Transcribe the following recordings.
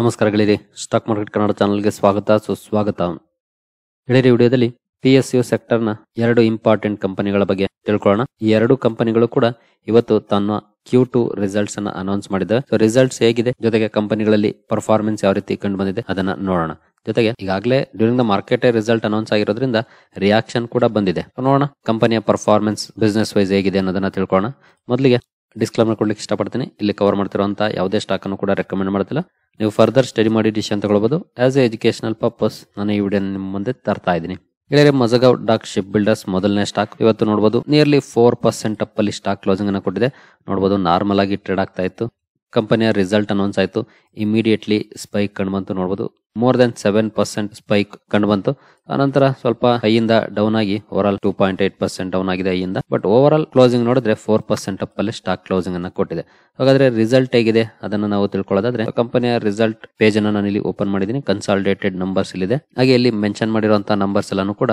ನಮಸ್ಕಾರಗಳಿದೆ stock market Kannada ಚಾನಲ್ಗೆ ಸ್ವಾಗತ ಸುಸ್ವಾಗತ ಗೆಳೆಯರಿ ವಿಡಿಯೋದಲ್ಲಿ ಪಿ ಎಸ್ ಯು ಸೆಕ್ಟರ್ನ ಎರಡು ಇಂಪಾರ್ಟೆಂಟ್ ಕಂಪನಿಗಳ ಬಗ್ಗೆ ತಿಳ್ಕೊಳ್ಳೋಣ ಈ ಎರಡು ಕಂಪನಿಗಳು ಕೂಡ ಇವತ್ತು ತನ್ನ ಕ್ಯೂ ಟು ರಿಸಲ್ಟ್ಸ್ ಅನ್ನ ಅನೌನ್ಸ್ ಮಾಡಿದೆ ಸೊ ರಿಸಲ್ಟ್ಸ್ ಹೇಗಿದೆ ಜೊತೆಗೆ ಕಂಪನಿಗಳಲ್ಲಿ ಪರ್ಫಾರ್ಮೆನ್ಸ್ ಯಾವ ರೀತಿ ಕಂಡು ಬಂದಿದೆ ಅದನ್ನ ನೋಡೋಣ ಜೊತೆಗೆ ಈಗಾಗಲೇ during the market result announce ಆಗಿರೋದ್ರಿಂದ ರಿಯಾಕ್ಷನ್ ಕೂಡ ಬಂದಿದೆ ನೋಡೋಣ ಕಂಪನಿಯ ಪರ್ಫಾರ್ಮೆನ್ಸ್ ಬಿಸ್ನೆಸ್ ವೈಸ್ ಹೇಗಿದೆ ಅನ್ನೋದನ್ನ ತಿಳ್ಕೊಳ್ಳೋಣ ಮೊದಲಿಗೆ ಡಿಸ್ಕ್ಲೈಮರ್ ಕೊಡ್ಲಿಕ್ಕೆ ಇಷ್ಟಪಡ್ತೀನಿ ಇಲ್ಲಿ ಕವರ್ ಮಾಡ್ತಿರುವಂಥ ಯಾವುದೇ ಅನ್ನು ಕೂಡ ರೆಕಮೆಂಡ್ ಮಾಡ್ತಿಲ್ಲ ನೀವು ಫರ್ದರ್ ಸ್ಟಡಿ ಮಾಡಿ ಡಿಸಿಷನ್ ತಗೊಳ್ಬೋದು ಆಸ್ ಎ ಎಜುಕೇಶನಲ್ ಪರ್ಪಸ್ ನಾನು ಈ ವಿಡಿಯೋ ನಿಮ್ಮ ಮುಂದೆ ತರ್ತಾ ಇದ್ದೀನಿ ಗೆಳೆಯರೆ ಮಜಗಾವ್ ಡಾಕ್ ಶಿಪ್ ಬಿಲ್ಡರ್ಸ್ ಮೊದಲನೇ ಸ್ಟಾಕ್ ಇವತ್ತು ನೋಡಬಹುದು ನಿಯರ್ಲಿ ಫೋರ್ ಪರ್ಸೆಂಟ್ ಅಪ್ ಅಲ್ಲಿ ಸ್ಟಾಕ್ ಕ್ಲೋಸಿಂಗ್ ಅನ್ನು ಕೊಟ್ಟಿದೆ ನೋಡಬಹುದು ನಾರ್ಮಲ್ ಆಗಿ ಟ್ರೇಡ್ ಆಗ್ತಾ ಇತ್ತು ಕಂಪನಿಯ ರಿಸಲ್ಟ್ ಅನೌನ್ಸ್ ಆಯಿತು ಇಮಿಡಿಯೇಟ್ಲಿ ಸ್ಪೈಕ್ ಕಂಡು ಬಂತು ನೋಡಬಹುದು more than seven percent spike ಕಂಡು ಬಂತು ಅನಂತರ ಸ್ವಲ್ಪ ಹೈಯಿಂದ ಡೌನ್ ಆಗಿ overall two point eight percent down ಆಗಿದೆ ಐಯಿಂದ ಬಟ್ ಓವರ್ ಆಲ್ ಕ್ಲೋಸಿಂಗ್ ನೋಡಿದ್ರೆ ಫೋರ್ ಪರ್ಸೆಂಟ್ ಅಪ್ ಅಲ್ಲಿ ಸ್ಟಾಕ್ ಕ್ಲೋಸಿಂಗ್ ಅನ್ನು ಕೊಟ್ಟಿದೆ ಹಾಗಾದ್ರೆ ರಿಸಲ್ಟ್ ಹೇಗಿದೆ ಅದನ್ನ ನಾವು ತಿಳ್ಕೊಳ್ಳೋದಾದ್ರೆ ಕಂಪನಿಯ ರಿಸಲ್ಟ್ ಪೇಜ್ ಅನ್ನು ನಾನು ಇಲ್ಲಿ ಓಪನ್ ಮಾಡಿದ್ದೀನಿ ಕನ್ಸಾಲಿಡೇಟೆಡ್ ನಂಬರ್ಸ್ ಇಲ್ಲಿದೆ ಹಾಗೆ ಇಲ್ಲಿ ಮೆನ್ಷನ್ ಮಾಡಿರುವಂತಹ ನಂಬರ್ಸ್ ಎಲ್ಲಾನು ಕೂಡ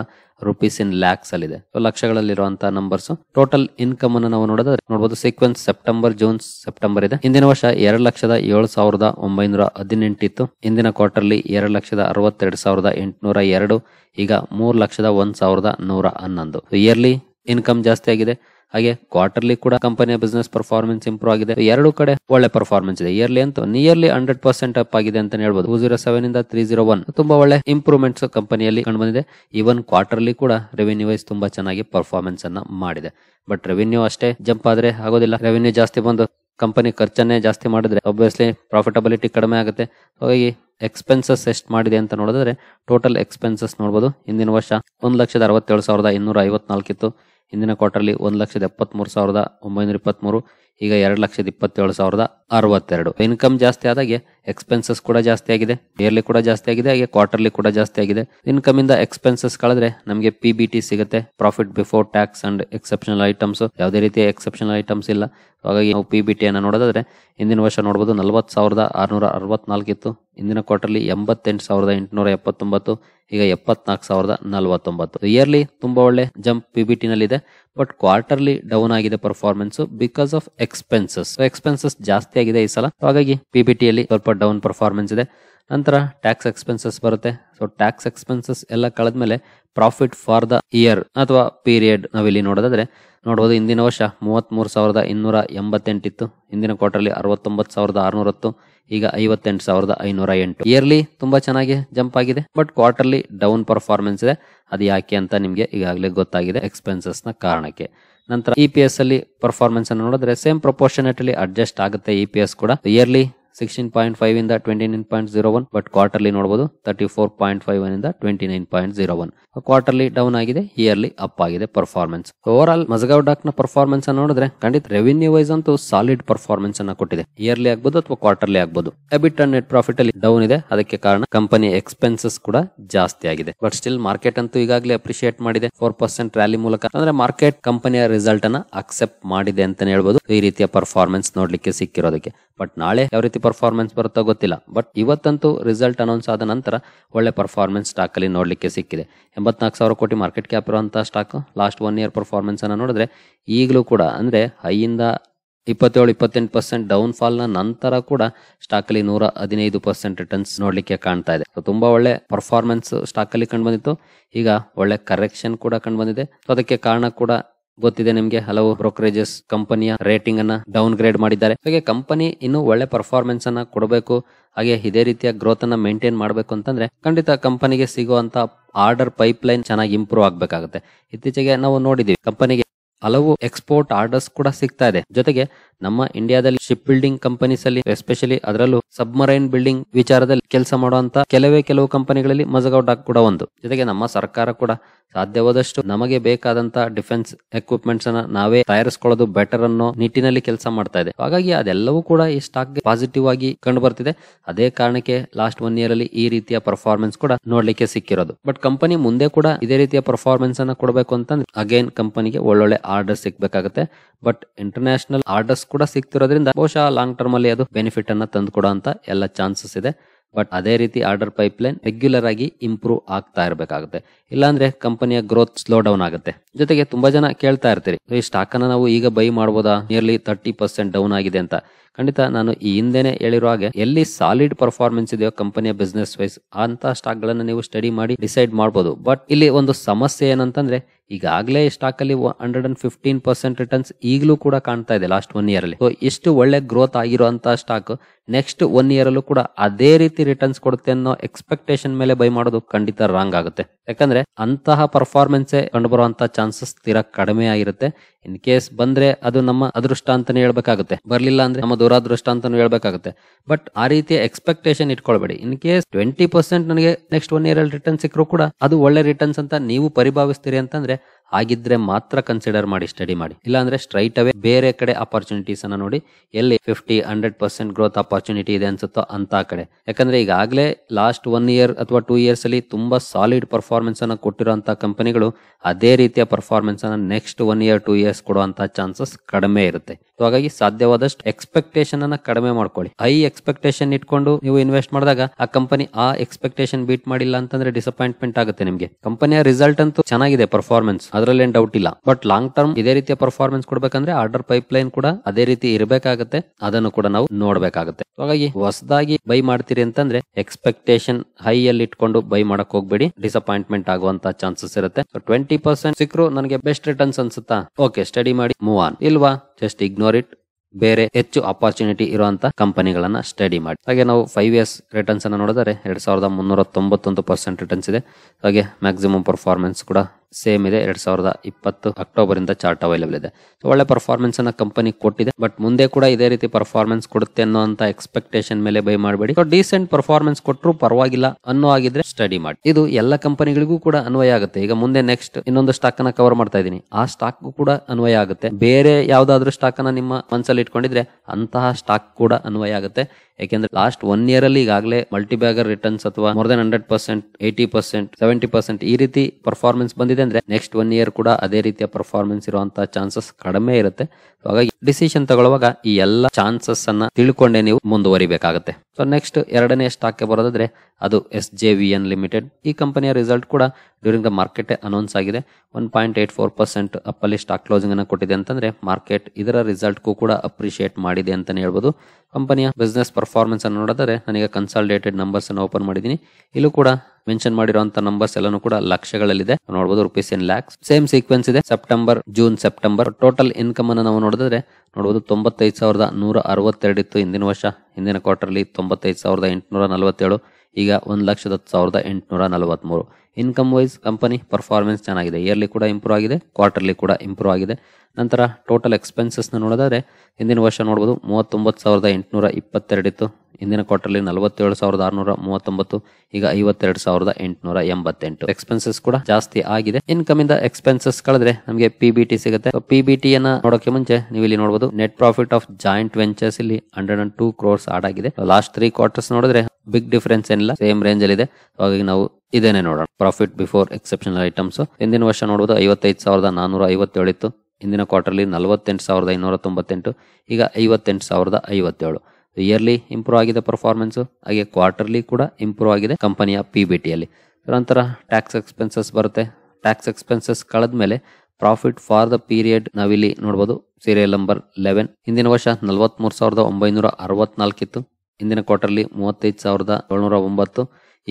ರುಪೀಸ್ ಇನ್ ಲ್ಯಾಕ್ಸ್ ಅಲ್ಲಿ ಇದೆ ಲಕ್ಷಗಳಲ್ಲಿರುವಂತಹ ನಂಬರ್ಸ್ ಟೋಟಲ್ ಇನ್ಕಮ್ ಅನ್ನು ನಾವು ನೋಡಿದ್ರೆ ನೋಡಬಹುದು ಸೀಕ್ವೆನ್ಸ್ ಸೆಪ್ಟೆಂಬರ್ ಜೂನ್ ಸೆಪ್ಟೆಂಬರ್ ಇದೆ ಹಿಂದಿನ ವರ್ಷ ಎರಡು ಲಕ್ಷದ ಏಳು ಸಾವಿರದ ಒಂಬೈನೂರ ಹದಿನೆಂಟಿತ್ತು ಇಂದಿನ ಕ್ವಾರ್ಟರ್ಲಿ ಎರಡು ಲಕ್ಷದ ಅರವತ್ತೆರಡು ಸಾವಿರದ ಎಂಟುನೂರ ಎರಡು ಈಗ ಮೂರು ಲಕ್ಷದ ಒಂದ್ ಸಾವಿರದ ನೂರ ಹನ್ನೊಂದು ಇಯರ್ಲಿ ಇನ್ಕಮ್ ಜಾಸ್ತಿ ಆಗಿದೆ ಹಾಗೆ ಕ್ವಾರ್ಟರ್ಲಿ ಕೂಡ ಕಂಪನಿಯ ಬಿಸ್ನೆಸ್ ಪರ್ಫಾರ್ಮೆನ್ಸ್ ಇಂಪ್ರೂವ್ ಆಗಿದೆ ಎರಡು ಕಡೆ ಒಳ್ಳೆ ಪರ್ಫಾರ್ಮೆನ್ಸ್ ಇದೆ ಇಯರ್ಲಿ ಅಂತೂ ನಿಯರ್ಲಿ ಹಂಡ್ರೆಡ್ ಪರ್ಸೆಂಟ್ ಅಪ್ ಆಗಿದೆ ಅಂತ ಹೇಳ್ಬೋದು ಟೂ ಜೀರೋ ಸೆವೆನ್ ಇಂದ ತ್ರೀ ಜೀರೋ ಒನ್ ತುಂಬಾ ಒಳ್ಳೆ ಇಂಪ್ರೂವ್ಮೆಂಟ್ಸ್ ಕಂಪನಿಯಲ್ಲಿ ಕಂಡು ಬಂದಿದೆ ಈವನ್ ಕ್ವಾರ್ಟರ್ಲಿ ಕೂಡ ರೆವೆನ್ಯೂ ವೈಸ್ ತುಂಬಾ ಚೆನ್ನಾಗಿ ಪರ್ಫಾರ್ಮೆನ್ಸ್ ಅನ್ನ ಮಾಡಿದೆ ಬಟ್ ರೆವೆನ್ಯೂ ಅಷ್ಟೇ ಜಂಪ್ ಆದ್ರೆ ಆಗೋದಿಲ್ಲ ರೆವೆನ್ಯೂ ಜಾಸ್ತಿ ಬಂದು ಕಂಪನಿ ಖರ್ಚನ್ನೇ ಜಾಸ್ತಿ ಮಾಡಿದ್ರೆ ಅಬ್ವಿಯಸ್ಲಿ ಪ್ರಾಫಿಟಬಿಲಿಟಿ ಕಡಿಮೆ ಆಗುತ್ತೆ ಹಾಗಾಗಿ ಎಕ್ಸ್ಪೆನ್ಸಸ್ ಎಷ್ಟು ಮಾಡಿದೆ ಅಂತ ನೋಡಿದ್ರೆ ಟೋಟಲ್ ಎಕ್ಸ್ಪೆನ್ಸಸ್ ನೋಡಬಹುದು ಹಿಂದಿನ ವರ್ಷ ಒಂದು ಲಕ್ಷದ ಅರವತ್ತೇಳು ಸಾವಿರದ ಇನ್ನೂರ ಐವತ್ನಾಲ್ಕಿತ್ತು ಹಿಂದಿನ ಕ್ವಾರ್ಟರ್ಲಿ ಒಂದು ಲಕ್ಷದ ಎಪ್ಪತ್ಮೂರು ಸಾವಿರದ ಒಂಬೈನೂರ ಇಪ್ಪತ್ತ್ಮೂರು ಈಗ ಎರಡು ಲಕ್ಷದ ಇಪ್ಪತ್ತೇಳು ಸಾವಿರದ ಅರವತ್ತೆರಡು ಇನ್ಕಮ್ ಜಾಸ್ತಿ ಆದಾಗೆ ಎಕ್ಸ್ಪೆನ್ಸಸ್ ಕೂಡ ಜಾಸ್ತಿ ಆಗಿದೆ ಇಯರ್ಲಿ ಕೂಡ ಜಾಸ್ತಿ ಆಗಿದೆ ಹಾಗೆ ಕ್ವಾರ್ಟರ್ಲಿ ಕೂಡ ಜಾಸ್ತಿ ಆಗಿದೆ ಇನ್ಕಮ್ ಇಂದ ಎಕ್ಸ್ಪೆನ್ಸಸ್ ಕಳೆದ್ರೆ ನಮಗೆ ಪಿ ಬಿ ಟಿ ಸಿಗುತ್ತೆ profit before tax and exceptional items ಯಾವುದೇ ರೀತಿಯ ಎಕ್ಸೆಪ್ಷನಲ್ ಐಟಮ್ಸ್ ಇಲ್ಲ ಹಾಗಾಗಿ ನಾವು ಪಿ ಬಿ ಟಿಯನ್ನು ನೋಡೋದಾದ್ರೆ ಹಿಂದಿನ ವರ್ಷ ನೋಡಬಹುದು ನಲವತ್ತು ಸಾವಿರದ ಆರುನೂರ ಇತ್ತು ಇಂದಿನ ಕ್ವಾರ್ಟರ್ಲಿ ಎಂಬತ್ತೆಂಟು ಸಾವಿರದ ಎಂಟುನೂರ ಎಪ್ಪತ್ತೊಂಬತ್ತು ಈಗ ಎಪ್ಪತ್ನಾಲ್ಕು ಸಾವಿರದ ನಲವತ್ತೊಂಬತ್ತು ಇಯರ್ಲಿ ತುಂಬಾ ಒಳ್ಳೆ ಜಂಪ್ ಪಿ ಬಿ ಇದೆ ಬಟ್ ಕ್ವಾರ್ಟರ್ಲಿ ಡೌನ್ ಆಗಿದೆ performance because of expenses expenses ಜಾಸ್ತಿ ಆಗಿದೆ ಈ ಸಲ ಹಾಗಾಗಿ ಪಿ ಬಿ ಸ್ವಲ್ಪ ಡೌನ್ ಪರ್ಫಾರ್ಮೆನ್ಸ್ ಇದೆ ನಂತರ ಟ್ಯಾಕ್ಸ್ ಎಕ್ಸ್ಪೆನ್ಸಸ್ ಬರುತ್ತೆ ಸೊ ಟ್ಯಾಕ್ಸ್ ಎಕ್ಸ್ಪೆನ್ಸಸ್ ಎಲ್ಲ ಕಳೆದ ಮೇಲೆ ಪ್ರಾಫಿಟ್ ಫಾರ್ ದ ಇಯರ್ ಅಥವಾ ಪೀರಿಯಡ್ ನಾವಿಲ್ಲಿ ನೋಡೋದಾದ್ರೆ ನೋಡಬಹುದು ಇಂದಿನ ವರ್ಷ ಮೂವತ್ತ್ಮೂರು ಸಾವಿರದ ಇನ್ನೂರ ಎಂಬತ್ತೆಂಟಿತ್ತು ಇಂದಿನ ಕ್ವಾರ್ಟರ್ಲಿ ಅರವತ್ತೊಂಬತ್ತು ಸಾವಿರದ ಆರುನೂರತ್ತು ಈಗ ಐವತ್ತೆಂಟು ಸಾವಿರದ ಐನೂರ ಎಂಟು ಇಯರ್ಲಿ ತುಂಬಾ ಚೆನ್ನಾಗಿ ಜಂಪ್ ಆಗಿದೆ ಬಟ್ ಕ್ವಾರ್ಟರ್ಲಿ ಡೌನ್ ಪರ್ಫಾರ್ಮೆನ್ಸ್ ಇದೆ ಅದು ಯಾಕೆ ಅಂತ ನಿಮಗೆ ಈಗಾಗಲೇ ಗೊತ್ತಾಗಿದೆ ಎಕ್ಸ್ಪೆನ್ಸಸ್ನ ಕಾರಣಕ್ಕೆ ನಂತರ ಇ ಪಿ ಎಸ್ ಅಲ್ಲಿ ಪರ್ಫಾರ್ಮೆನ್ಸ್ ಅನ್ನು ನೋಡಿದ್ರೆ ಸೇಮ್ ಪ್ರಪೋರ್ಷನೇಟ್ ಅಡ್ಜಸ್ಟ್ ಆಗುತ್ತೆ ಇ ಪಿ ಎಸ್ ಕೂಡ ಇಯರ್ಲಿ ಸಿಕ್ಸ್ಟೀನ್ ಪಾಯಿಂಟ್ ಫೈವ್ ಇಂದ twenty nine point zero one but quarterly ನೋಡಬಹುದು thirty four point five one ಇಂದ twenty nine point zero one quarterly down ಆಗಿದೆ yearly up ಆಗಿದೆ performance overall Mazagon dock ನ performance ನೋಡಿದ್ರೆ ಖಂಡಿತ revenue wise ಅಂತೂ solid performance ಅನ್ನ ಕೊಟ್ಟಿದೆ ಇಯರ್ಲಿ ಆಗ್ಬಹುದು ಅಥವಾ ಕ್ವಾರ್ಟರ್ಲಿ ಆಗ್ಬಹುದು ಎಬಿಟ್ ಅಂಡ್ ನೆಟ್ ಪ್ರಾಫಿಟ್ ಅಲ್ಲಿ ಡೌನ್ ಇದೆ ಅದಕ್ಕೆ ಕಾರಣ ಕಂಪನಿ ಎಕ್ಸ್ಪೆನ್ಸಸ್ ಕೂಡ ಜಾಸ್ತಿ ಆಗಿದೆ ಬಟ್ ಸ್ಟಿಲ್ ಮಾರ್ಕೆಟ್ ಅಂತೂ ಈಗಾಗಲೇ ಅಪ್ರಿಶಿಯೇಟ್ ಮಾಡಿದೆ ಫೋರ್ ಪರ್ಸೆಂಟ್ ರ್ಯಾಲಿ ಮೂಲಕ ಅಂದ್ರೆ ಮಾರ್ಕೆಟ್ ಕಂಪನಿಯ ರಿಸಲ್ಟ್ ಅನ್ನ ಅಕ್ಸೆಪ್ಟ್ ಮಾಡಿದೆ ಅಂತಾನೆ ಹೇಳ್ಬಹುದು ಈ ರೀತಿಯ ಪರ್ಫಾರ್ಮೆನ್ಸ್ ನೋಡ್ಲಿಕ್ಕೆ ಸಿಕ್ಕಿರೋದಕ್ಕೆ ಬಟ್ ನಾಳೆ ಯಾವ ರೀತಿ ಪರ್ಫಾರ್ಮೆನ್ಸ್ ಬರುತ್ತೋ ಗೊತ್ತಿಲ್ಲ ಬಟ್ ಇವತ್ತಂತೂ ರಿಸಲ್ಟ್ ಅನೌನ್ಸ್ ಆದ ನಂತರ ಒಳ್ಳೆ ಪರ್ಫಾರ್ಮೆನ್ಸ್ ಅಲ್ಲಿ ನೋಡಲಿಕ್ಕೆ ಸಿಕ್ಕಿದೆ ಎಂಬತ್ನಾಲ್ಕು ಸಾವಿರ ಕೋಟಿ ಮಾರ್ಕೆಟ್ ಕ್ಯಾಪ್ ಇರುವಂತಹ stock last one year performance ಅನ್ನು ನೋಡಿದ್ರೆ ಈಗಲೂ ಕೂಡ ಅಂದ್ರೆ ಐಯಿಂದ ಇಪ್ಪತ್ತೇಳು ಇಪ್ಪತ್ತೆಂಟು ಪರ್ಸೆಂಟ್ ಡೌನ್ ಫಾಲ್ನ ನಂತರ ಕೂಡ ಅಲ್ಲಿ ನೂರ ಹದಿನೈದು ಪರ್ಸೆಂಟ್ ರಿಟರ್ನ್ಸ್ ನೋಡಲಿಕ್ಕೆ ಕಾಣ್ತಾ ಇದೆ ತುಂಬಾ ಒಳ್ಳೆ ಪರ್ಫಾರ್ಮೆನ್ಸ್ ಅಲ್ಲಿ ಕಂಡು ಬಂದಿತ್ತು ಈಗ ಒಳ್ಳೆ ಕರೆಕ್ಷನ್ ಕೂಡ ಕಂಡು ಬಂದಿದೆ ಸೊ ಅದಕ್ಕೆ ಕಾರಣ ಕೂಡ ಗೊತ್ತಿದೆ ನಿಮಗೆ ಹಲವು ಬ್ರೋಕರೇಜಸ್ ಕಂಪನಿಯ ರೇಟಿಂಗ್ ಅನ್ನ ಡೌನ್ ಗ್ರೇಡ್ ಮಾಡಿದ್ದಾರೆ ಹಾಗೆ ಕಂಪನಿ ಇನ್ನು ಒಳ್ಳೆ ಪರ್ಫಾರ್ಮೆನ್ಸ್ ಅನ್ನ ಕೊಡಬೇಕು ಹಾಗೆ ಇದೇ ರೀತಿಯ ಗ್ರೋತ್ ಅನ್ನ ಮೇಂಟೈನ್ ಮಾಡಬೇಕು ಅಂತಂದ್ರೆ ಖಂಡಿತ ಕಂಪನಿಗೆ ಸಿಗುವಂತ ಆರ್ಡರ್ ಪೈಪ್ ಲೈನ್ ಚೆನ್ನಾಗಿ ಇಂಪ್ರೂವ್ ಆಗಬೇಕಾಗುತ್ತೆ ಇತ್ತೀಚೆಗೆ ನಾವು ನೋಡಿದೀವಿ ಕಂಪನಿಗೆ ಹಲವು ಎಕ್ಸ್ಪೋರ್ಟ್ ಆರ್ಡರ್ಸ್ ಕೂಡ ಸಿಗ್ತಾ ಇದೆ ಜೊತೆಗೆ ನಮ್ಮ ಇಂಡಿಯಾದಲ್ಲಿ ಶಿಪ್ ಬಿಲ್ಡಿಂಗ್ ಕಂಪನೀಸ್ ಅಲ್ಲಿ ಎಸ್ಪೆಷಲಿ ಅದರಲ್ಲೂ ಸಬ್ಮರೈನ್ ಬಿಲ್ಡಿಂಗ್ ವಿಚಾರದಲ್ಲಿ ಕೆಲಸ ಮಾಡುವಂತ ಕೆಲವೇ ಕೆಲವು ಕಂಪನಿಗಳಲ್ಲಿ ಮಜಗೌಡ ಕೂಡ ಒಂದು ಜೊತೆಗೆ ನಮ್ಮ ಸರ್ಕಾರ ಕೂಡ ಸಾಧ್ಯವಾದಷ್ಟು ನಮಗೆ ಬೇಕಾದಂತ ಡಿಫೆನ್ಸ್ ಎಕ್ವಿಪ್ಮೆಂಟ್ಸ್ ಅನ್ನ ನಾವೇ ತಯಾರಿಸಿಕೊಳ್ಳೋದು ಬೆಟರ್ ಅನ್ನೋ ನಿಟ್ಟಿನಲ್ಲಿ ಕೆಲಸ ಮಾಡ್ತಾ ಇದೆ ಹಾಗಾಗಿ ಅದೆಲ್ಲವೂ ಕೂಡ ಈ ಸ್ಟಾಕ್ ಪಾಸಿಟಿವ್ ಆಗಿ ಕಂಡು ಬರ್ತಿದೆ ಅದೇ ಕಾರಣಕ್ಕೆ ಲಾಸ್ಟ್ ಒನ್ ಇಯರ್ ಅಲ್ಲಿ ಈ ರೀತಿಯ ಪರ್ಫಾರ್ಮೆನ್ಸ್ ಕೂಡ ನೋಡ್ಲಿಕ್ಕೆ ಸಿಕ್ಕಿರೋದು ಬಟ್ ಕಂಪನಿ ಮುಂದೆ ಕೂಡ ಇದೇ ರೀತಿಯ ಪರ್ಫಾರ್ಮೆನ್ಸ್ ಅನ್ನ ಕೊಡಬೇಕು ಅಂತ ಅಗೇನ್ ಕಂಪನಿಗೆ ಒಳ್ಳೊಳ್ಳೆ ಆರ್ಡರ್ ಸಿಗ್ಬೇಕಾಗುತ್ತೆ ಬಟ್ ಇಂಟರ್ನ್ಯಾಷನಲ್ ಆರ್ಡರ್ಸ್ ಕೂಡ ಸಿಗ್ತಿರೋದ್ರಿಂದ ಬಹುಶಃ ಲಾಂಗ್ ಟರ್ಮ್ ಅಲ್ಲಿ ಅದು ಬೆನಿಫಿಟ್ ಅನ್ನ ತಂದುಕೊಡೋ ಅಂತ ಎಲ್ಲ ಚಾನ್ಸಸ್ ಇದೆ ಬಟ್ ಅದೇ ರೀತಿ ಆರ್ಡರ್ ಪೈಪ್ ಲೈನ್ ರೆಗ್ಯುಲರ್ ಆಗಿ ಇಂಪ್ರೂವ್ ಆಗ್ತಾ ಇರಬೇಕಾಗುತ್ತೆ ಇಲ್ಲಾಂದ್ರೆ ಕಂಪನಿಯ ಗ್ರೋತ್ ಸ್ಲೋ ಡೌನ್ ಆಗುತ್ತೆ ಜೊತೆಗೆ ತುಂಬಾ ಜನ ಕೇಳ್ತಾ ಇರ್ತೀರಿ ಈ ಸ್ಟಾಕ್ ಅನ್ನ ನಾವು ಈಗ ಬೈ ಮಾಡಬಹುದಾ ನಿಯರ್ಲಿ ತರ್ಟಿ ಪರ್ಸೆಂಟ್ ಡೌನ್ ಆಗಿದೆ ಅಂತ ಖಂಡಿತ ನಾನು ಈ ಹಿಂದೆನೆ ಹೇಳಿರುವ ಹಾಗೆ ಎಲ್ಲಿ ಸಾಲಿಡ್ ಪರ್ಫಾರ್ಮೆನ್ಸ್ ಇದೆಯೋ ಕಂಪನಿಯ ಬಿಸ್ನೆಸ್ ವೈಸ್ ಅಂತ ಸ್ಟಾಕ್ ಗಳನ್ನು ನೀವು ಸ್ಟಡಿ ಮಾಡಿ ಡಿಸೈಡ್ ಮಾಡಬಹುದು ಬಟ್ ಇಲ್ಲಿ ಒಂದು ಸಮಸ್ಯೆ ಏನಂತಂದ್ರೆ ಈಗಾಗಲೇ ಸ್ಟಾಕ್ ಅಲ್ಲಿ hundred and fifteen percent returns ಈಗಲೂ ಕೂಡ ಕಾಣ್ತಾ ಇದೆ ಲಾಸ್ಟ್ ಒನ್ ಇಯರ್ ಅಲ್ಲಿ ಎಷ್ಟು ಒಳ್ಳೆ ಗ್ರೋತ್ ಆಗಿರುವಂತಹ ಸ್ಟಾಕ್ ನೆಕ್ಸ್ಟ್ ಒನ್ ಇಯರ್ ಅಲ್ಲೂ ಕೂಡ ಅದೇ ರೀತಿ ರಿಟರ್ನ್ಸ್ ಕೊಡುತ್ತೆ ಅನ್ನೋ ಎಕ್ಸ್ಪೆಕ್ಟೇಷನ್ ಮೇಲೆ ಬೈ ಮಾಡೋದು ಖಂಡಿತ ರಾಂಗ್ ಆಗುತ್ತೆ ಯಾಕಂದ್ರೆ ಅಂತಹ ಪರ್ಫಾರ್ಮೆನ್ಸ್ ಕಂಡು ಬರುವಂತಹ ಚಾನ್ಸಸ್ ತೀರಾ ಕಡಿಮೆ ಆಗಿರುತ್ತೆ ಇನ್ ಕೇಸ್ ಬಂದ್ರೆ ಅದು ನಮ್ಮ ಅದೃಷ್ಟ ಅಂತಾನೆ ಹೇಳ್ಬೇಕಾಗುತ್ತೆ ಬರ್ಲಿಲ್ಲ ಅಂದ್ರೆ ನಮ್ಮ ದುರಾದೃಷ್ಟ ಅಂತ ಹೇಳ್ಬೇಕಾಗುತ್ತೆ ಬಟ್ ಆ ರೀತಿಯ ಎಕ್ಸ್ಪೆಕ್ಟೇಷನ್ ಇಟ್ಕೊಳ್ಬೇಡಿ ಇನ್ ಕೇಸ್ ಟ್ವೆಂಟಿ ಪರ್ಸೆಂಟ್ ನನಗೆ ನೆಕ್ಸ್ಟ್ ಒನ್ ಇಯರ್ ಅಲ್ಲಿ ರಿಟರ್ನ್ ಸಿಕ್ಕರೂ ಕೂಡ ಅದು ಒಳ್ಳೆ ರಿಟರ್ನ್ಸ್ ಅಂತ ನೀವು ಪರಿಭಾವಿಸ್ತೀರಿ ಅಂತಂದ್ರೆ ಆಗಿದ್ರೆ ಮಾತ್ರ ಕನ್ಸಿಡರ್ ಮಾಡಿ ಸ್ಟಡಿ ಮಾಡಿ ಇಲ್ಲಾಂದ್ರೆ ಸ್ಟ್ರೈಟ್ ಅವೇ ಬೇರೆ ಕಡೆ ಅಪರ್ಚುನಿಟೀಸ್ ಅನ್ನ ನೋಡಿ ಎಲ್ಲಿ fifty hundred percent growth opportunity ಇದೆ ಅನ್ಸುತ್ತೋ ಅಂತ ಕಡೆ ಯಾಕಂದ್ರೆ ಈಗಾಗಲೇ ಲಾಸ್ಟ್ ಒನ್ ಇಯರ್ ಅಥವಾ ಟೂ ಇಯರ್ಸ್ ಅಲ್ಲಿ ತುಂಬಾ ಸಾಲಿಡ್ ಪರ್ಫಾರ್ಮೆನ್ಸ್ ಅನ್ನ ಕೊಟ್ಟಿರುವಂತಹ ಕಂಪನಿಗಳು ಅದೇ ರೀತಿಯ ಪರ್ಫಾರ್ಮೆನ್ಸ್ ಅನ್ನ next one year two years ಕೊಡುವಂತಹ ಚಾನ್ಸಸ್ ಕಡಿಮೆ ಇರುತ್ತೆ ಹಾಗಾಗಿ ಸಾಧ್ಯವಾದಷ್ಟು ಎಕ್ಸ್ಪೆಕ್ಟೇಷನ್ ಅನ್ನ ಕಡಿಮೆ ಮಾಡ್ಕೊಳ್ಳಿ ಹೈ ಎಕ್ಸ್ಪೆಕ್ಟೇಷನ್ ಇಟ್ಕೊಂಡು ನೀವು ಇನ್ವೆಸ್ಟ್ ಮಾಡಿದಾಗ ಆ ಕಂಪನಿ ಆ ಎಕ್ಸ್ಪೆಕ್ಟೇಷನ್ ಬೀಟ್ ಮಾಡಿಲ್ಲ ಅಂತಂದ್ರೆ ಡಿಸಪಾಯಿಂಟ್ಮೆಂಟ್ ಆಗುತ್ತೆ ನಿಮಗೆ ಕಂಪನಿಯ ರಿಸಲ್ಟ್ ಅಂತೂ ಚೆನ್ನಾಗಿದೆ ಪರ್ಫಾರ್ಮೆನ್ಸ್ ಅದರಲ್ಲೇನು ಡೌಟ್ ಇಲ್ಲ ಬಟ್ ಲಾಂಗ್ ಟರ್ಮ್ ಇದೇ ರೀತಿಯ ಪರ್ಫಾರ್ಮೆನ್ಸ್ ಕೊಡಬೇಕಂದ್ರೆ ಆರ್ಡರ್ ಪೈಪ್ ಲೈನ್ ಕೂಡ ಅದೇ ರೀತಿ ಇರಬೇಕಾಗುತ್ತೆ ಅದನ್ನು ಕೂಡ ನಾವು ನೋಡಬೇಕಾಗುತ್ತೆ ಹಾಗಾಗಿ ಹೊಸದಾಗಿ ಬೈ ಮಾಡ್ತೀರಿ ಅಂತಂದ್ರೆ ಎಕ್ಸ್ಪೆಕ್ಟೇಷನ್ ಹೈ ಅಲ್ಲಿ ಇಟ್ಕೊಂಡು ಬೈ ಮಾಡಕ್ ಹೋಗ್ಬೇಡಿ ಡಿಸಪಾಯಿಂಟ್ಮೆಂಟ್ ಆಗುವಂತ ಚಾನ್ಸಸ್ ಇರುತ್ತೆ ಟ್ವೆಂಟಿ ಪರ್ಸೆಂಟ್ ಸಿಕ್ಕರು ನನಗೆ ಬೆಸ್ಟ್ ರಿಟರ್ನ್ಸ್ ಅನ್ಸುತ್ತಾ ಓಕೆ ಸ್ಟಡಿ ಮಾಡಿ ಮೂವ್ ಆನ್ ಇಲ್ವಾ ಜಸ್ಟ್ ಇಗ್ನೋರ್ ಇಟ್ ಬೇರೆ ಹೆಚ್ಚು ಅಪರ್ಚುನಿಟಿ ಇರುವಂತಹ ಕಂಪನಿಗಳನ್ನ ಸ್ಟಡಿ ಮಾಡಿ ಹಾಗೆ ನಾವು ಫೈವ್ ಇಯರ್ಸ್ ರಿಟರ್ನ್ಸ್ ಅನ್ನ ನೋಡಿದರೆ ಎರಡ್ ಸಾವಿರದ ಮುನ್ನೂರ ತೊಂಬತ್ತೊಂದು ಪರ್ಸೆಂಟ್ ರಿಟರ್ನ್ಸ್ ಇದೆ ಹಾಗೆ ಮ್ಯಾಕ್ಸಿಮಮ್ ಪರ್ಫಾರ್ಮೆನ್ಸ್ ಕೂಡ ಸೇಮ್ ಇದೆ ಎರಡ್ ಸಾವಿರದ ಇಪ್ಪತ್ತು ಅಕ್ಟೋಬರ್ ಇಂದ ಚಾರ್ಟ್ ಅವೈಲೇಬಲ್ ಇದೆ ಒಳ್ಳೆ ಪರ್ಫಾರ್ಮೆನ್ಸ್ ಅನ್ನ ಕಂಪನಿ ಕೊಟ್ಟಿದೆ ಬಟ್ ಮುಂದೆ ಕೂಡ ಇದೇ ರೀತಿ ಪರ್ಫಾರ್ಮೆನ್ಸ್ ಕೊಡುತ್ತೆ ಅನ್ನೋ ಎಕ್ಸ್ಪೆಕ್ಟೇಷನ್ ಮೇಲೆ ಬೈ ಮಾಡಬೇಡಿ ಸೊ ಡೀಸೆಂಟ್ ಪರ್ಫಾರ್ಮೆನ್ಸ್ ಕೊಟ್ಟರು ಪರವಾಗಿಲ್ಲ ಅನ್ನೋ ಆಗಿದ್ರೆ ಸ್ಟಡಿ ಮಾಡಿ ಇದು ಎಲ್ಲ ಕಂಪನಿಗಳಿಗೂ ಕೂಡ ಅನ್ವಯ ಆಗುತ್ತೆ ಈಗ ಮುಂದೆ ನೆಕ್ಸ್ಟ್ ಇನ್ನೊಂದು ಸ್ಟಾಕ್ ಅನ್ನ ಕವರ್ ಮಾಡ್ತಾ ಇದ್ದೀನಿ ಆ ಸ್ಟಾಕ್ ಕೂಡ ಅನ್ವಯ ಆಗುತ್ತೆ ಬೇರೆ ಯಾವ್ದಾದ್ರು ಸ್ಟಾಕ್ ಅನ್ನ ನಿಮ್ಮ ಮನಸ್ಸಲ್ಲಿ ಇಟ್ಕೊಂಡಿದ್ರೆ ಅಂತಹ ಸ್ಟಾಕ್ ಕೂಡ ಅನ್ವಯ ಆಗುತ್ತೆ ಯಾಕೆಂದ್ರೆ ಲಾಸ್ಟ್ ಒನ್ ಇಯರ್ ಅಲ್ಲಿ ಈಗಾಗಲೇ ಮಲ್ಟಿಬ್ಯಾಗರ್ ರಿಟರ್ನ್ಸ್ ಅಥವಾ more than hundred percent eighty percent seventy percent ಈ ರೀತಿ ಪರ್ಫಾರ್ಮೆನ್ಸ್ ಬಂದಿದೆ ಅಂದ್ರೆ ನೆಕ್ಸ್ಟ್ ಒನ್ ಇಯರ್ ಕೂಡ ಅದೇ ರೀತಿಯ ಪರ್ಫಾರ್ಮೆನ್ಸ್ ಇರುವಂತಹ ಚಾನ್ಸಸ್ ಕಡಿಮೆ ಇರುತ್ತೆ ಹಾಗಾಗಿ ಡಿಸಿಷನ್ ತಗೊಳ್ಳುವಾಗ ಈ ಎಲ್ಲ ಚಾನ್ಸಸ್ ಅನ್ನ ತಿಳ್ಕೊಂಡೆ ನೀವು ಮುಂದುವರಿಬೇಕಾಗುತ್ತೆ ಸೊ ನೆಕ್ಸ್ಟ್ ಎರಡನೇ ಸ್ಟಾಕ್ಗೆ ಬರೋದಾದ್ರೆ ಅದು S J V N limited ಈ ಕಂಪನಿಯ ರಿಸಲ್ಟ್ ಕೂಡ ಡ್ಯೂರಿಂಗ್ ದ ಮಾರ್ಕೆಟ್ ಅನೌನ್ಸ್ ಆಗಿದೆ one point eight four percent ಅಪ್ಪಲ್ಲಿ ಸ್ಟಾಕ್ ಕ್ಲೋಸಿಂಗ್ ಅನ್ನು ಕೊಟ್ಟಿದೆ ಅಂತಂದ್ರೆ ಮಾರ್ಕೆಟ್ ಇದರ ರಿಸಲ್ಟ್ಗೂ ಕೂಡ ಅಪ್ರಿಷಿಯೇಟ್ ಮಾಡಿದೆ ಅಂತಾನೆ ಹೇಳ್ಬೋದು ಕಂಪನಿಯ ಬಿಸ್ನೆಸ್ ಪರ್ಫಾರ್ಮೆನ್ಸ್ ಅನ್ನು ನೋಡಿದ್ರೆ ನನಗೆ ಕನ್ಸಲ್ಟೇಟೆಡ್ ನಂಬರ್ಸ್ ಅನ್ನು ಓಪನ್ ಮಾಡಿದ್ದೀನಿ ಇಲ್ಲೂ ಕೂಡ ಮೆನ್ಷನ್ ಮಾಡಿರುವಂತ ನಂಬರ್ಸ್ ಎಲ್ಲಾನು ಕೂಡ ಲಕ್ಷಗಳಲ್ಲಿದೆ ನೋಡಬಹುದು rupees in lakhs same sequence ಇದೆ September June September total income ಅನ್ನು ನಾವು ನೋಡಿದ್ರೆ ನೋಡಬಹುದು ತೊಂಬತ್ತೈದು ಸಾವಿರದ ನೂರ ಅರವತ್ತೆರಡು ಇತ್ತು ಹಿಂದಿನ ವರ್ಷ ಹಿಂದಿನ ಕ್ವಾರ್ಟರ್ಲಿ ತೊಂಬತ್ತೈದು ಸಾವಿರದ ಎಂಟುನೂರ ನಲವತ್ತೇಳು ಈಗ ಒಂದು ಲಕ್ಷದ ಸಾವಿರದ ಎಂಟುನೂರ ನಲವತ್ಮೂರು ಇನ್ಕಮ್ ವೈಸ್ ಕಂಪನಿ ಪರ್ಫಾರ್ಮೆನ್ಸ್ ಚೆನ್ನಾಗಿದೆ ಇಯರ್ಲಿ ಕೂಡ ಇಂಪ್ರೂವ್ ಆಗಿದೆ ಕ್ವಾರ್ಟರ್ಲಿ ಕೂಡ ಇಂಪ್ರೂವ್ ಆಗಿದೆ ನಂತರ ಟೋಟಲ್ ಎಕ್ಸ್ಪೆನ್ಸಸ್ನ ನೋಡೋದಾದ್ರೆ ಹಿಂದಿನ ವರ್ಷ ನೋಡ್ಬೋದು ಮೂವತ್ತೊಂಬತ್ತು ಸಾವಿರದ ಎಂಟುನೂರ ಇಪ್ಪತ್ತೆರಡು ಇತ್ತು ಹಿಂದಿನ ಕ್ವಾರ್ಟರ್ಲಿ ನಲವತ್ತೇಳು ಸಾವಿರದ ಆರುನೂರ ಮೂವತ್ತೊಂಬತ್ತು ಈಗ ಐವತ್ತೆರಡು ಸಾವಿರದ ಎಂಟುನೂರ ಎಂಬತ್ತೆಂಟು ಎಕ್ಸ್ಪೆನ್ಸಸ್ ಕೂಡ ಜಾಸ್ತಿ ಆಗಿದೆ ಇನ್ಕಮ್ ಇಂದ ಎಕ್ಸ್ಪೆನ್ಸಸ್ ಕಳೆದ್ರೆ ನಮಗೆ ಪಿ ಬಿ ಟಿ ಸಿಗುತ್ತೆ ಪಿ ಬಿ ಟಿ ಅನ್ನ ನೋಡೋಕೆ ಮುಂಚೆ ನೀವು ಇಲ್ಲಿ ನೋಡಬಹುದು net profit of joint ventures ಇಲ್ಲಿ hundred and two crores add ಆಗಿದೆ ಲಾಸ್ಟ್ ತ್ರೀ ಕ್ವಾರ್ಟರ್ಸ್ ನೋಡಿದ್ರೆ ಬಿಗ್ ಡಿಫರೆನ್ಸ್ ಏನಿಲ್ಲ ಸೇಮ್ ರೇಂಜ್ ಅಲ್ಲಿ ಇದೆ ಹಾಗಾಗಿ ನಾವು ಇದೇನೆ ನೋಡೋಣ ಪ್ರಾಫಿಟ್ ಬಿಫೋರ್ ಎಕ್ಸೆಪ್ಷನಲ್ ಐಟಮ್ಸ್ ಹಿಂದಿನ ವರ್ಷ ನೋಡಬಹುದು ಐವತ್ತೈದು ಸಾವಿರದ ನಾನೂರ ಐವತ್ತೇಳು ಇತ್ತು ಹಿಂದಿನ ಕ್ವಾರ್ಟರ್ಲಿ ನಲವತ್ತೆಂಟು ಸಾವಿರದ ಐನೂರ ತೊಂಬತ್ತೆಂಟು ಈಗ ಐವತ್ತೆಂಟು ಸಾವಿರದ ಐವತ್ತೇಳು ಇಯರ್ಲಿ ಇಂಪ್ರೂವ್ ಆಗಿದೆ ಪರ್ಫಾರ್ಮೆನ್ಸ್ ಹಾಗೆ ಕ್ವಾರ್ಟರ್ಲಿ ಕೂಡ ಇಂಪ್ರೂವ್ ಆಗಿದೆ ಕಂಪನಿಯ ಪಿ ಬಿ ಟಿಯಲ್ಲಿ ನಂತರ ಟ್ಯಾಕ್ಸ್ ಎಕ್ಸ್ಪೆನ್ಸಸ್ ಬರುತ್ತೆ ಟ್ಯಾಕ್ಸ್ ಎಕ್ಸ್ಪೆನ್ಸಸ್ ಕಳೆದ ಮೇಲೆ ಪ್ರಾಫಿಟ್ ಫಾರ್ ದ ಪೀರಿಯಡ್ ನಾವಿಲ್ಲಿ ನೋಡ್ಬೋದು ಸೀರಿಯಲ್ ನಂಬರ್ ಲೆವೆನ್ ಹಿಂದಿನ ವರ್ಷ ನಲವತ್ಮೂರು ಸಾವಿರದ ಒಂಬೈನೂರ ಅರವತ್ನಾಲ್ಕಿತ್ತು ಹಿಂದಿನ ಕ್ವಾರ್ಟರ್ಲಿ ಮೂವತ್ತೈದು ಸಾವಿರದ ಏಳ್ನೂರ ಒಂಬತ್ತು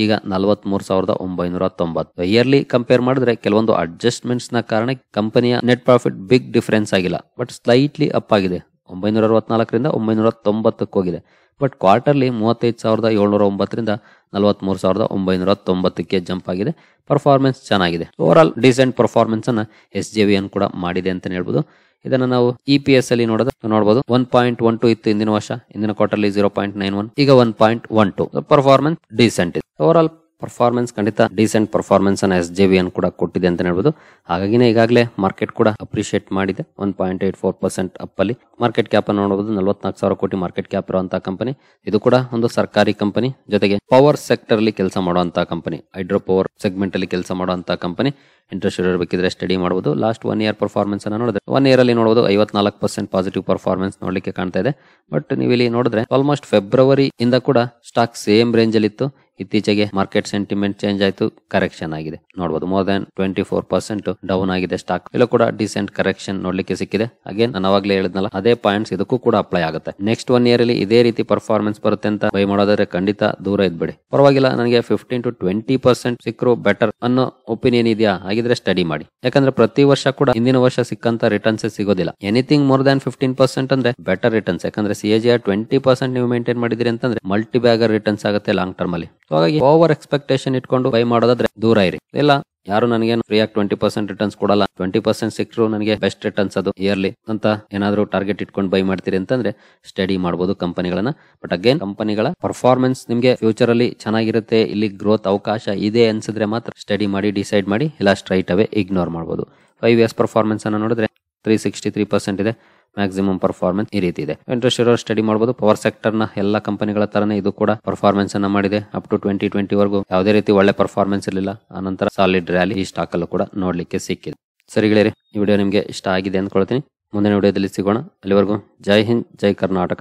ಈಗ ನಲವತ್ಮೂರು ಸಾವಿರದ ಒಂಬೈನೂರ ತೊಂಬತ್ತು ಇಯರ್ಲಿ ಕಂಪೇರ್ ಮಾಡಿದ್ರೆ ಕೆಲವೊಂದು ಅಡ್ಜಸ್ಟ್ಮೆಂಟ್ಸ್ ನ ಕಾರಣ ಕಂಪನಿಯ ನೆಟ್ ಪ್ರಾಫಿಟ್ ಬಿಗ್ ಡಿಫರೆನ್ಸ್ ಆಗಿಲ್ಲ ಬಟ್ ಸ್ಲೈಟ್ಲಿ ಅಪ್ ಆಗಿದೆ ಒಂಬೈನೂರ ಅರವತ್ನಾಲ್ಕರಿಂದ ಒಂಬೈನೂರ ತೊಂಬತ್ತಕ್ಕೆ ಹೋಗಿದೆ ಬಟ್ ಕ್ವಾರ್ಟರ್ಲಿ ಮೂವತ್ತೈದು ಸಾವಿರದ ಏಳ್ನೂರ ಒಂಬತ್ತರಿಂದ ನಲವತ್ತ್ಮೂರು ಸಾವಿರದ ಒಂಬೈನೂರ ತೊಂಬತ್ತಕ್ಕೆ ಜಂಪ್ ಆಗಿದೆ ಪರ್ಫಾರ್ಮೆನ್ಸ್ ಚೆನ್ನಾಗಿದೆ ಓವರ್ ಆಲ್ ಡೀಸೆಂಟ್ ಪರ್ಫಾರ್ಮೆನ್ಸ್ ಅನ್ನ ಎಸ್ ಜೆ ವಿ ಎನ್ ಕೂಡ ಮಾಡಿದೆ ಅಂತಲೇ ಹೇಳ್ಬೋದು ಇದನ್ನು ನಾವು ಇ ಪಿ ಎಸ್ ಅಲ್ಲಿ ನೋಡೋದು ನೋಡಬಹುದು ಒನ್ ಪಾಯಿಂಟ್ ಒನ್ ಟು ಇತ್ತು ಹಿಂದಿನ ವರ್ಷ ಇಂದಿನ quarterly zero point nine one ಈಗ one point one two performance decent ಇದೆ ಓವರ್ ಆಲ್ ಪರ್ಫಾರ್ಮೆನ್ಸ್ ಖಂಡಿತ ಡೀಸೆಂಟ್ ಪರ್ಫಾರ್ಮೆನ್ಸ್ ಅನ್ನ ಎಸ್ ಜೆ ವಿ ಎನ್ ಕೂಡ ಕೊಟ್ಟಿದೆ ಅಂತ ಹೇಳ್ಬೋದು ಹಾಗಾಗಿನೇ ಈಗಾಗಲೇ ಮಾರ್ಕೆಟ್ ಕೂಡ ಅಪ್ರಿಷಿಯೇಟ್ ಮಾಡಿದೆ one point eight four percent ಅಪ್ಪಲ್ಲಿ ಮಾರ್ಕೆಟ್ ಕ್ಯಾಪ್ ಅನ್ನು ನೋಡಬಹುದು ನಲವತ್ನಾಲ್ಕು ಸಾವಿರ ಕೋಟಿ ಮಾರ್ಕೆಟ್ ಕ್ಯಾಪ್ ಇರುವಂತಹ ಕಂಪನಿ ಇದು ಕೂಡ ಒಂದು ಸರ್ಕಾರಿ ಕಂಪನಿ ಜೊತೆಗೆ ಪವರ್ ಸೆಕ್ಟರ್ ಅಲ್ಲಿ ಕೆಲಸ ಮಾಡುವಂತಹ ಕಂಪನಿ ಹೈಡ್ರೋ ಪವರ್ ಸೆಗ್ಮೆಂಟ್ ಅಲ್ಲಿ ಕೆಲಸ ಮಾಡುವಂತಹ ಕಂಪನಿ ಇಂಟ್ರೆಸ್ಟ್ ಇರಬೇಕಿದ್ರೆ ಸ್ಟಡಿ ಮಾಡಬಹುದು ಲಾಸ್ಟ್ ಒನ್ ಇಯರ್ ಪರ್ಫಾರ್ಮೆನ್ಸ್ ಅನ್ನು ನೋಡಿದ್ರೆ ಒನ್ ಇಯರ್ ಅಲ್ಲಿ ನೋಡಬಹುದು ಐವತ್ನಾಲ್ಕು ಪರ್ಸೆಂಟ್ ಪಾಸಿಟಿವ್ ಪರ್ಫಾರ್ಮೆನ್ಸ್ ನೋಡಲಿಕ್ಕೆ ಕಾಣ್ತಾ ಇದೆ ಬಟ್ ನೀವು ಇಲ್ಲಿ ನೋಡಿದ್ರೆ ಆಲ್ಮೋಸ್ಟ್ ಫೆಬ್ರವರಿ ಇಂದ ಕೂಡ ಸ್ಟಾಕ್ ಸೇಮ್ ರೇಂಜ್ ಅಲ್ಲಿ ಇತ್ತು ಇತ್ತೀಚೆಗೆ ಮಾರ್ಕೆಟ್ ಸೆಂಟಿಮೆಂಟ್ ಚೇಂಜ್ ಆಯಿತು ಕರೆಕ್ಷನ್ ಆಗಿದೆ ನೋಡಬಹುದು more than twenty four percent down ಆಗಿದೆ ಸ್ಟಾಕ್ ಇಲ್ಲೂ ಕೂಡ ಡಿಸೆಂಟ್ ಕರೆಕ್ಷನ್ ನೋಡ್ಲಿಕ್ಕೆ ಸಿಕ್ಕಿದೆ ಅಗೇನ್ ನಾನು ಅವಾಗಲೇ ಹೇಳಿದ್ನಲ್ಲ ಅದೇ ಪಾಯಿಂಟ್ಸ್ ಇದಕ್ಕೂ ಕೂಡ ಅಪ್ಲೈ ಆಗುತ್ತೆ ನೆಕ್ಸ್ಟ್ ಒನ್ ಇಯರ್ ಅಲ್ಲಿ ಇದೇ ರೀತಿ ಪರ್ಫಾರ್ಮೆನ್ಸ್ ಬರುತ್ತೆ ಅಂತ ಬೈ ಮಾಡೋದಾದ್ರೆ ಖಂಡಿತ ದೂರ ಇದ್ಬಿಡಿ ಪರವಾಗಿಲ್ಲ ನನಗೆ ಫಿಫ್ಟೀನ್ ಟು ಟ್ವೆಂಟಿ ಪರ್ಸೆಂಟ್ ಸಿಕ್ಕರು ಬೆಟರ್ ಅನ್ನೋ ಒಪಿನಿಯನ್ ಇದೆಯಾ ಹಾಗಿದ್ರೆ ಸ್ಟಡಿ ಮಾಡಿ ಯಾಕಂದ್ರೆ ಪ್ರತಿ ವರ್ಷ ಕೂಡ ಹಿಂದಿನ ವರ್ಷ ಸಿಕ್ಕಂತ ರಿಟರ್ನ್ಸ್ ಸಿಗೋದಿಲ್ಲ anything more than fifteen percent ಅಂದ್ರೆ ಬೆಟರ್ ರಿಟರ್ನ್ಸ್ ಯಾಕಂದ್ರೆ ಸಿ ಜಿ ಟ್ವೆಂಟಿ ಪರ್ಸೆಂಟ್ ನೀವು ಮೇಂಟೈನ್ ಮಾಡಿದ್ರಿ ಅಂತಂದ್ರೆ ಮಲ್ಟಿ ಬ್ಯಾಗರ್ ರಿಟರ್ನ್ಸ್ ಆಗುತ್ತೆ ಲಾಂಗ್ ಟರ್ಮ್ ಅಲ್ಲಿ ಹಾಗಾಗಿ ಓವರ್ ಎಕ್ಸ್ಪೆಕ್ಟೇಷನ್ ಇಟ್ಕೊಂಡು ಬೈ ಮಾಡೋದಾದ್ರೆ ದೂರ ಇರಿ ಇಲ್ಲ ಯಾರು ನನಗೆ ಫ್ರೀ ಆಗಿ ಟ್ವೆಂಟಿ ಪರ್ಸೆಂಟ್ ರಿಟರ್ನ್ಸ್ ಕೊಡಲ್ಲ ಟ್ವೆಂಟಿ ಪರ್ಸೆಂಟ್ ಸಿಕ್ಕರು ನನಗೆ ಬೆಸ್ಟ್ ರಿಟರ್ನ್ಸ್ ಅದು ಇಯರ್ಲಿ ಅಂತ ಏನಾದರೂ ಟಾರ್ಗೆಟ್ ಇಟ್ಕೊಂಡು ಬೈ ಮಾಡ್ತೀರಿ ಅಂತಂದ್ರೆ ಸ್ಟಡಿ ಮಾಡಬಹುದು ಕಂಪನಿಗಳನ್ನ ಬಟ್ ಅಗೇನ್ ಕಂಪನಿಗಳ ಪರ್ಫಾರ್ಮೆನ್ಸ್ ನಿಮಗೆ ಫ್ಯೂಚರ್ ಅಲ್ಲಿ ಚೆನ್ನಾಗಿರುತ್ತೆ ಇಲ್ಲಿ ಗ್ರೋತ್ ಅವಕಾಶ ಇದೆ ಅನ್ಸಿದ್ರೆ ಮಾತ್ರ ಸ್ಟಡಿ ಮಾಡಿ ಡಿಸೈಡ್ ಮಾಡಿ ಇಲ್ಲ ಸ್ಟ್ರೈಟ್ ಅವೇ ಇಗ್ನೋರ್ ಮಾಡಬಹುದು ಫೈವ್ ಇಯರ್ಸ್ ಪರ್ಫಾರ್ಮೆನ್ಸ್ ಅನ್ನ ನೋಡಿದ್ರೆ ತ್ರೀ ಸಿಕ್ಸ್ಟಿ ತ್ರೀ ಪರ್ಸೆಂಟ್ ಇದೆ ಮ್ಯಾಕ್ಸಿಮಮ್ ಪರ್ಫಾರ್ಮೆನ್ಸ್ ಈ ರೀತಿ ಇದೆ ಇಂಟ್ರೆಸ್ಟ್ ಇರೋ ಸ್ಟಡಿ ಮಾಡಬಹುದು ಪವರ್ ಸೆಕ್ಟರ್ ನ ಎಲ್ಲ ಕಂಪನಿಗಳ ತರನೇ ಇದು ಕೂಡ ಪರ್ಫಾರ್ಮೆನ್ಸ್ ಅನ್ನ ಮಾಡಿದೆ ಅಪ್ ಟು ಟ್ವೆಂಟಿ ಟ್ವೆಂಟಿ ವರೆಗೂ ಯಾವುದೇ ರೀತಿ ಒಳ್ಳೆ ಪರ್ಫಾರ್ಮೆನ್ಸ್ ಇರಲಿಲ್ಲ ಆನಂತರ ಸಾಲಿಡ್ ರ್ಯಾಲಿ ಈ ಸ್ಟಾಕ್ ಅಲ್ಲೂ ಕೂಡ ನೋಡ್ಲಿಕ್ಕೆ ಸಿಕ್ಕಿದೆ ಸರಿಗಳಿರಿ ಈ ವಿಡಿಯೋ ನಿಮಗೆ ಇಷ್ಟ ಆಗಿದೆ ಅಂದ್ಕೊಳ್ತೀನಿ ಮುಂದಿನ ವಿಡಿಯೋದಲ್ಲಿ ಸಿಗೋಣ ಅಲ್ಲಿವರೆಗೂ ಜೈ ಹಿಂದ್ ಜೈ ಕರ್ನಾಟಕ